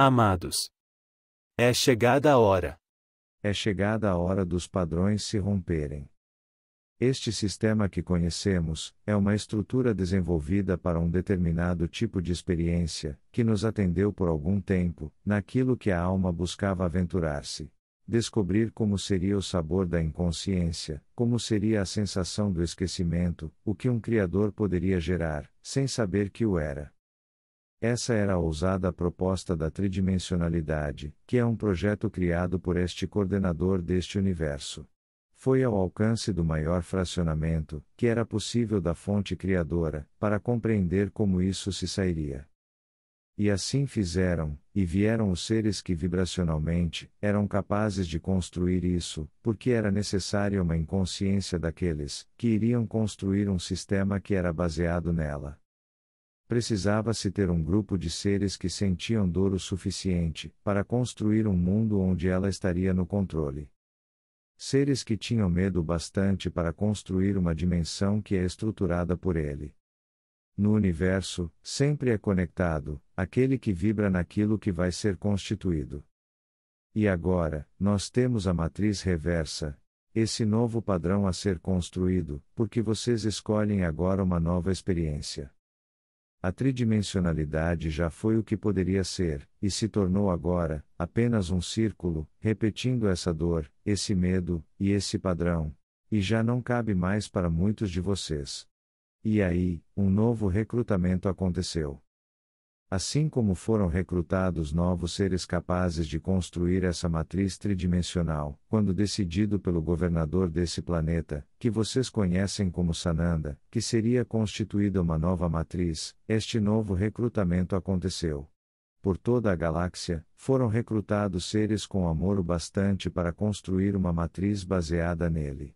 Amados. É chegada a hora. É chegada a hora dos padrões se romperem. Este sistema que conhecemos é uma estrutura desenvolvida para um determinado tipo de experiência, que nos atendeu por algum tempo, naquilo que a alma buscava aventurar-se. Descobrir como seria o sabor da inconsciência, como seria a sensação do esquecimento, o que um Criador poderia gerar, sem saber que o era. Essa era a ousada proposta da tridimensionalidade, que é um projeto criado por este coordenador deste universo. Foi ao alcance do maior fracionamento, que era possível da fonte criadora, para compreender como isso se sairia. E assim fizeram, e vieram os seres que vibracionalmente eram capazes de construir isso, porque era necessária uma inconsciência daqueles que iriam construir um sistema que era baseado nela precisava-se ter um grupo de seres que sentiam dor o suficiente para construir um mundo onde ela estaria no controle. Seres que tinham medo bastante para construir uma dimensão que é estruturada por ele. No universo, sempre é conectado, aquele que vibra naquilo que vai ser constituído. E agora, nós temos a matriz reversa, esse novo padrão a ser construído, porque vocês escolhem agora uma nova experiência. A tridimensionalidade já foi o que poderia ser, e se tornou agora, apenas um círculo, repetindo essa dor, esse medo, e esse padrão. E já não cabe mais para muitos de vocês. E aí, um novo recrutamento aconteceu assim como foram recrutados novos seres capazes de construir essa matriz tridimensional, quando decidido pelo governador desse planeta, que vocês conhecem como Sananda, que seria constituída uma nova matriz, este novo recrutamento aconteceu. Por toda a galáxia, foram recrutados seres com amor o bastante para construir uma matriz baseada nele.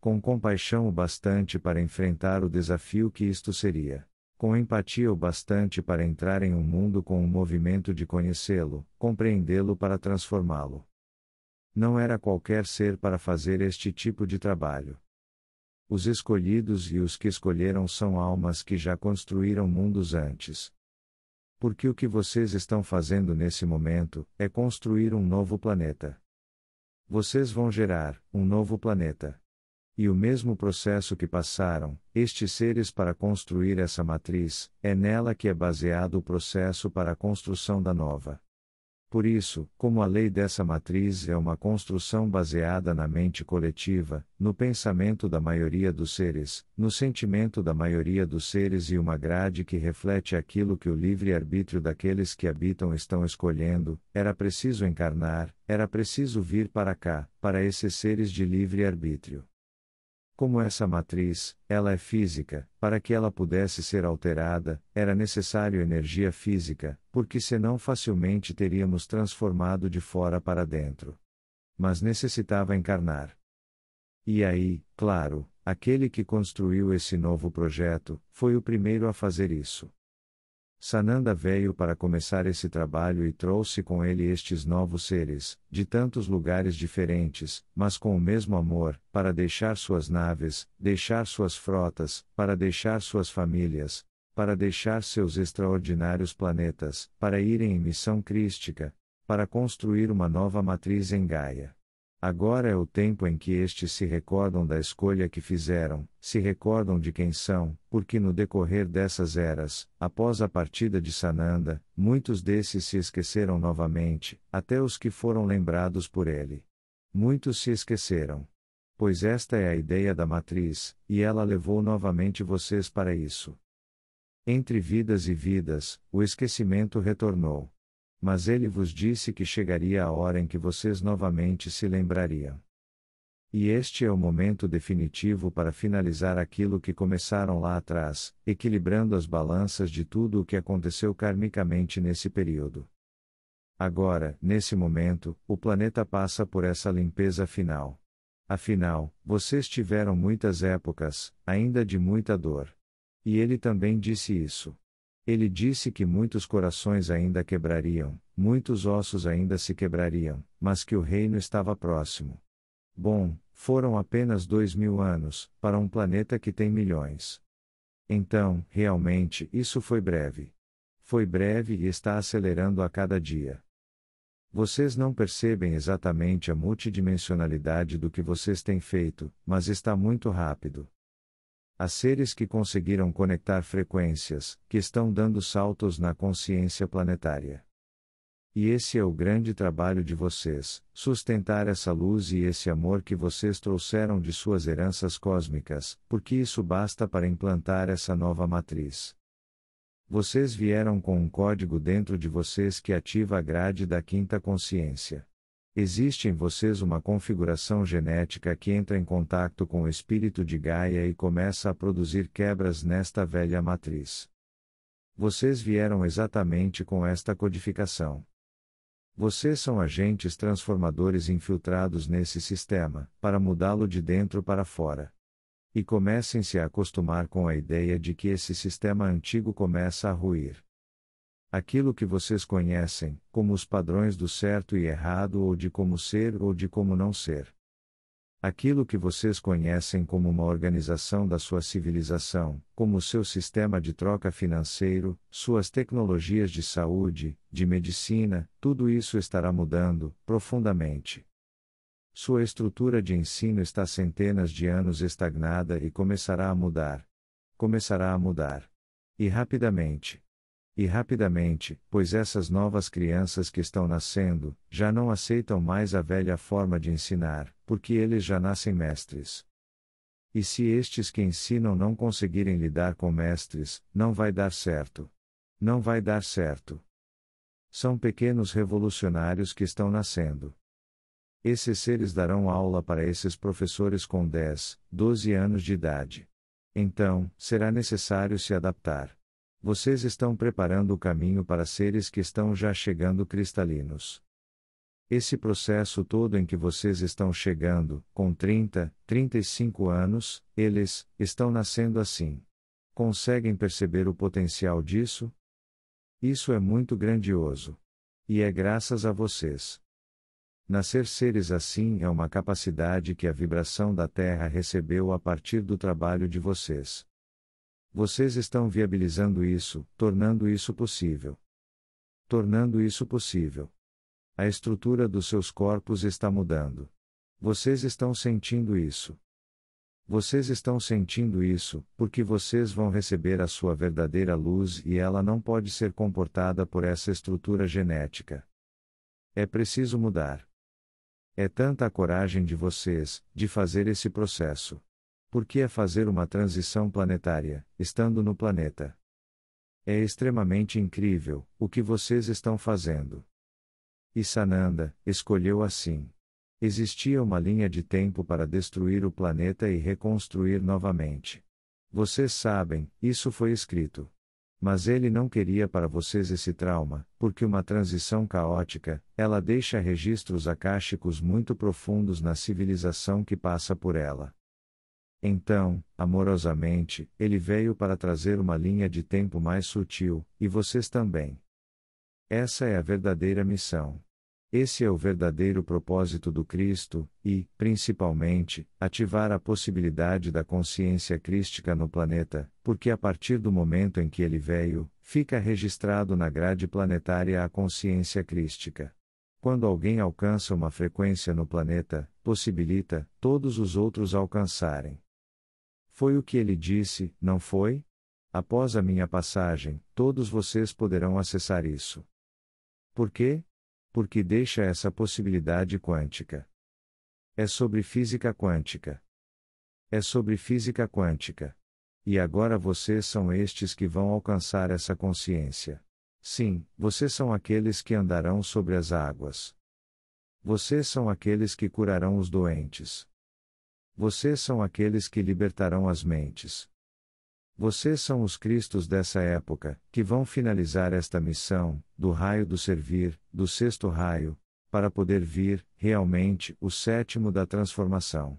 Com compaixão o bastante para enfrentar o desafio que isto seria com empatia o bastante para entrar em um mundo com o um movimento de conhecê-lo, compreendê-lo para transformá-lo. Não era qualquer ser para fazer este tipo de trabalho. Os escolhidos e os que escolheram são almas que já construíram mundos antes. Porque o que vocês estão fazendo nesse momento é construir um novo planeta. Vocês vão gerar um novo planeta e o mesmo processo que passaram, estes seres para construir essa matriz, é nela que é baseado o processo para a construção da nova. Por isso, como a lei dessa matriz é uma construção baseada na mente coletiva, no pensamento da maioria dos seres, no sentimento da maioria dos seres e uma grade que reflete aquilo que o livre-arbítrio daqueles que habitam estão escolhendo, era preciso encarnar, era preciso vir para cá, para esses seres de livre-arbítrio. Como essa matriz, ela é física, para que ela pudesse ser alterada, era necessário energia física, porque senão facilmente teríamos transformado de fora para dentro. Mas necessitava encarnar. E aí, claro, aquele que construiu esse novo projeto, foi o primeiro a fazer isso. Sananda veio para começar esse trabalho e trouxe com ele estes novos seres, de tantos lugares diferentes, mas com o mesmo amor, para deixar suas naves, deixar suas frotas, para deixar suas famílias, para deixar seus extraordinários planetas, para irem em missão crística, para construir uma nova matriz em Gaia. Agora é o tempo em que estes se recordam da escolha que fizeram, se recordam de quem são, porque no decorrer dessas eras, após a partida de Sananda, muitos desses se esqueceram novamente, até os que foram lembrados por ele. Muitos se esqueceram. Pois esta é a ideia da matriz, e ela levou novamente vocês para isso. Entre vidas e vidas, o esquecimento retornou mas ele vos disse que chegaria a hora em que vocês novamente se lembrariam. E este é o momento definitivo para finalizar aquilo que começaram lá atrás, equilibrando as balanças de tudo o que aconteceu karmicamente nesse período. Agora, nesse momento, o planeta passa por essa limpeza final. Afinal, vocês tiveram muitas épocas, ainda de muita dor. E ele também disse isso. Ele disse que muitos corações ainda quebrariam, muitos ossos ainda se quebrariam, mas que o reino estava próximo. Bom, foram apenas dois mil anos, para um planeta que tem milhões. Então, realmente, isso foi breve. Foi breve e está acelerando a cada dia. Vocês não percebem exatamente a multidimensionalidade do que vocês têm feito, mas está muito rápido a seres que conseguiram conectar frequências, que estão dando saltos na consciência planetária. E esse é o grande trabalho de vocês: sustentar essa luz e esse amor que vocês trouxeram de suas heranças cósmicas, porque isso basta para implantar essa nova matriz. Vocês vieram com um código dentro de vocês que ativa a grade da quinta consciência. Existe em vocês uma configuração genética que entra em contato com o espírito de Gaia e começa a produzir quebras nesta velha matriz. Vocês vieram exatamente com esta codificação. Vocês são agentes transformadores infiltrados nesse sistema, para mudá-lo de dentro para fora. E comecem-se a acostumar com a ideia de que esse sistema antigo começa a ruir aquilo que vocês conhecem, como os padrões do certo e errado ou de como ser ou de como não ser. Aquilo que vocês conhecem como uma organização da sua civilização, como seu sistema de troca financeiro, suas tecnologias de saúde, de medicina, tudo isso estará mudando, profundamente. Sua estrutura de ensino está centenas de anos estagnada e começará a mudar. Começará a mudar. E rapidamente. E rapidamente, pois essas novas crianças que estão nascendo, já não aceitam mais a velha forma de ensinar, porque eles já nascem mestres. E se estes que ensinam não conseguirem lidar com mestres, não vai dar certo. Não vai dar certo. São pequenos revolucionários que estão nascendo. Esses seres darão aula para esses professores com 10, 12 anos de idade. Então, será necessário se adaptar vocês estão preparando o caminho para seres que estão já chegando cristalinos. Esse processo todo em que vocês estão chegando, com 30, 35 anos, eles estão nascendo assim. Conseguem perceber o potencial disso? Isso é muito grandioso. E é graças a vocês. Nascer seres assim é uma capacidade que a vibração da Terra recebeu a partir do trabalho de vocês. Vocês estão viabilizando isso, tornando isso possível. Tornando isso possível. A estrutura dos seus corpos está mudando. Vocês estão sentindo isso. Vocês estão sentindo isso, porque vocês vão receber a sua verdadeira luz e ela não pode ser comportada por essa estrutura genética. É preciso mudar. É tanta a coragem de vocês, de fazer esse processo. Por que é fazer uma transição planetária, estando no planeta? É extremamente incrível o que vocês estão fazendo. E Sananda escolheu assim. Existia uma linha de tempo para destruir o planeta e reconstruir novamente. Vocês sabem, isso foi escrito. Mas ele não queria para vocês esse trauma, porque uma transição caótica, ela deixa registros akáshicos muito profundos na civilização que passa por ela. Então, amorosamente, ele veio para trazer uma linha de tempo mais sutil, e vocês também. Essa é a verdadeira missão. Esse é o verdadeiro propósito do Cristo, e, principalmente, ativar a possibilidade da consciência crística no planeta, porque a partir do momento em que ele veio, fica registrado na grade planetária a consciência crística. Quando alguém alcança uma frequência no planeta, possibilita todos os outros alcançarem. Foi o que ele disse, não foi? Após a minha passagem, todos vocês poderão acessar isso. Por quê? Porque deixa essa possibilidade quântica. É sobre física quântica. É sobre física quântica. E agora vocês são estes que vão alcançar essa consciência. Sim, vocês são aqueles que andarão sobre as águas. Vocês são aqueles que curarão os doentes. Vocês são aqueles que libertarão as mentes. Vocês são os cristos dessa época, que vão finalizar esta missão, do raio do servir, do sexto raio, para poder vir, realmente, o sétimo da transformação.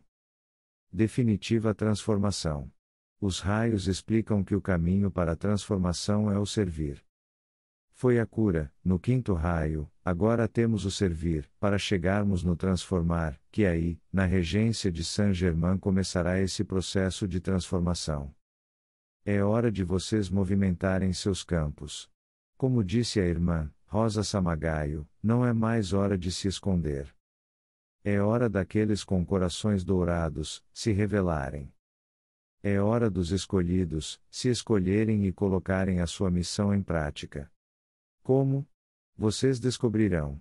Definitiva transformação. Os raios explicam que o caminho para a transformação é o servir. Foi a cura, no quinto raio, Agora temos o servir, para chegarmos no transformar, que aí, na regência de Saint-Germain começará esse processo de transformação. É hora de vocês movimentarem seus campos. Como disse a irmã, Rosa Samagaio, não é mais hora de se esconder. É hora daqueles com corações dourados se revelarem. É hora dos escolhidos se escolherem e colocarem a sua missão em prática. Como? Vocês descobrirão.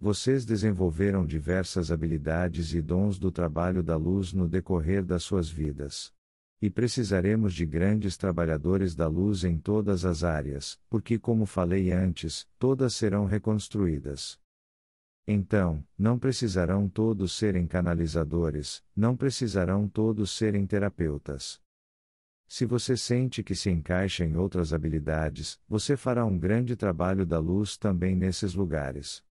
Vocês desenvolveram diversas habilidades e dons do trabalho da luz no decorrer das suas vidas. E precisaremos de grandes trabalhadores da luz em todas as áreas, porque, como falei antes, todas serão reconstruídas. Então, não precisarão todos serem canalizadores, não precisarão todos serem terapeutas. Se você sente que se encaixa em outras habilidades, você fará um grande trabalho da luz também nesses lugares.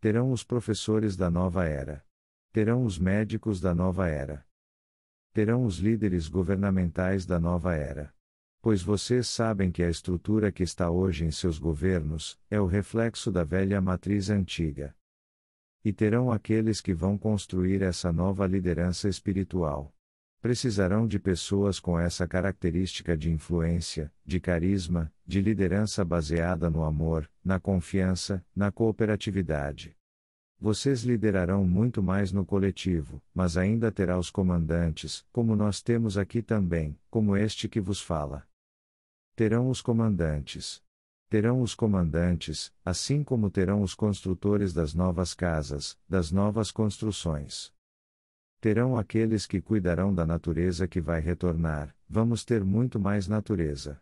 Terão os professores da nova era. Terão os médicos da nova era. Terão os líderes governamentais da nova era. Pois vocês sabem que a estrutura que está hoje em seus governos é o reflexo da velha matriz antiga. E terão aqueles que vão construir essa nova liderança espiritual precisarão de pessoas com essa característica de influência, de carisma, de liderança baseada no amor, na confiança, na cooperatividade. Vocês liderarão muito mais no coletivo, mas ainda terá os comandantes, como nós temos aqui também, como este que vos fala. Terão os comandantes. Terão os comandantes, assim como terão os construtores das novas casas, das novas construções terão aqueles que cuidarão da natureza que vai retornar, vamos ter muito mais natureza.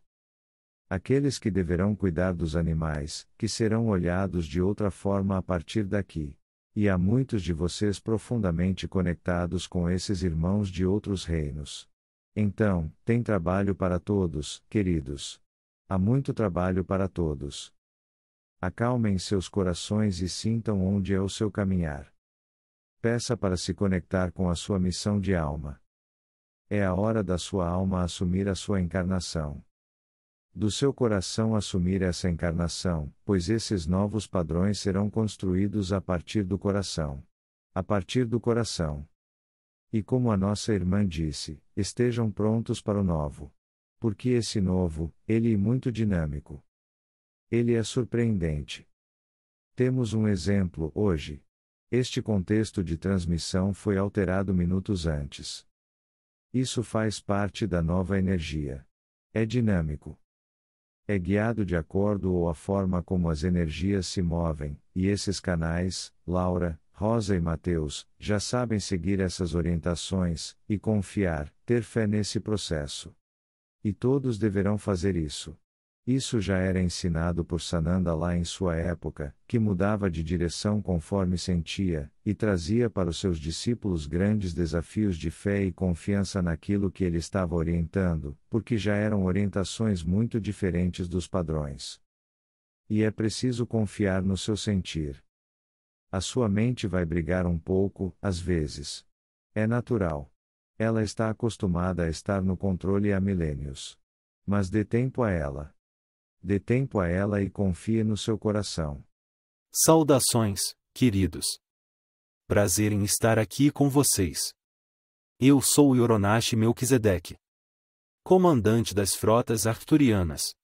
Aqueles que deverão cuidar dos animais, que serão olhados de outra forma a partir daqui. E há muitos de vocês profundamente conectados com esses irmãos de outros reinos. Então, tem trabalho para todos, queridos. Há muito trabalho para todos. Acalmem seus corações e sintam onde é o seu caminhar peça para se conectar com a sua missão de alma. É a hora da sua alma assumir a sua encarnação. Do seu coração assumir essa encarnação, pois esses novos padrões serão construídos a partir do coração. A partir do coração. E como a nossa irmã disse, estejam prontos para o novo. Porque esse novo, ele é muito dinâmico. Ele é surpreendente. Temos um exemplo hoje, este contexto de transmissão foi alterado minutos antes. Isso faz parte da nova energia. É dinâmico. É guiado de acordo ou a forma como as energias se movem, e esses canais, Laura, Rosa e Mateus, já sabem seguir essas orientações e confiar, ter fé nesse processo. E todos deverão fazer isso. Isso já era ensinado por Sananda lá em sua época, que mudava de direção conforme sentia, e trazia para os seus discípulos grandes desafios de fé e confiança naquilo que ele estava orientando, porque já eram orientações muito diferentes dos padrões. E é preciso confiar no seu sentir. A sua mente vai brigar um pouco, às vezes. É natural. Ela está acostumada a estar no controle há milênios. Mas dê tempo a ela dê tempo a ela e confie no seu coração. Saudações, queridos. Prazer em estar aqui com vocês. Eu sou Yoronashi Melquisedeque, comandante das frotas arturianas.